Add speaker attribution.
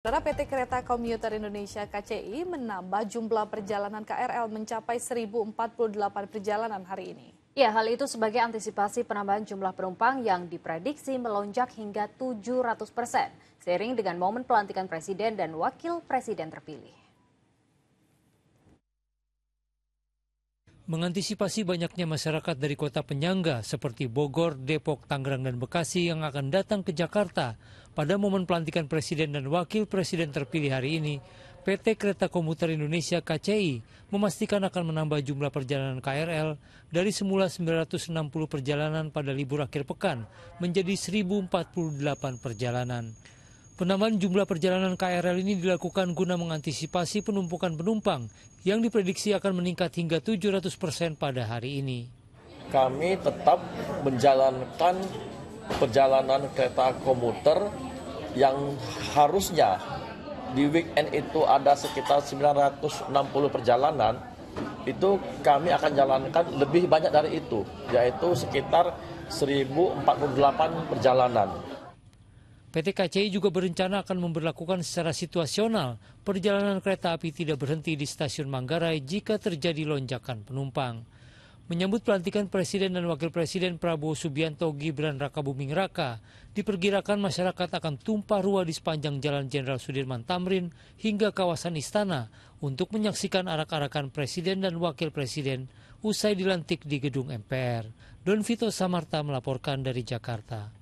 Speaker 1: Saudara PT Kereta Komuter Indonesia KCI menambah jumlah perjalanan KRL mencapai 1048 perjalanan hari ini. Ya, hal itu sebagai antisipasi penambahan jumlah penumpang yang diprediksi melonjak hingga 700 persen, seiring dengan momen pelantikan Presiden dan Wakil Presiden terpilih.
Speaker 2: mengantisipasi banyaknya masyarakat dari kota penyangga seperti Bogor, Depok, Tangerang, dan Bekasi yang akan datang ke Jakarta pada momen pelantikan Presiden dan Wakil Presiden terpilih hari ini, PT Kereta Komuter Indonesia KCI memastikan akan menambah jumlah perjalanan KRL dari semula 960 perjalanan pada libur akhir pekan menjadi 1048 perjalanan. Penambahan jumlah perjalanan KRL ini dilakukan guna mengantisipasi penumpukan penumpang yang diprediksi akan meningkat hingga 700 persen pada hari ini.
Speaker 3: Kami tetap menjalankan perjalanan kereta komuter yang harusnya di weekend itu ada sekitar 960 perjalanan itu kami akan jalankan lebih banyak dari itu yaitu sekitar 1048 perjalanan.
Speaker 2: PT KCI juga berencana akan memperlakukan secara situasional perjalanan kereta api tidak berhenti di stasiun Manggarai jika terjadi lonjakan penumpang. Menyambut pelantikan Presiden dan Wakil Presiden Prabowo Subianto Gibran Rakabuming Raka, diperkirakan masyarakat akan tumpah ruah di sepanjang Jalan Jenderal Sudirman Tamrin hingga kawasan Istana untuk menyaksikan arak-arakan Presiden dan Wakil Presiden usai dilantik di gedung MPR. Don Vito Samarta melaporkan dari Jakarta.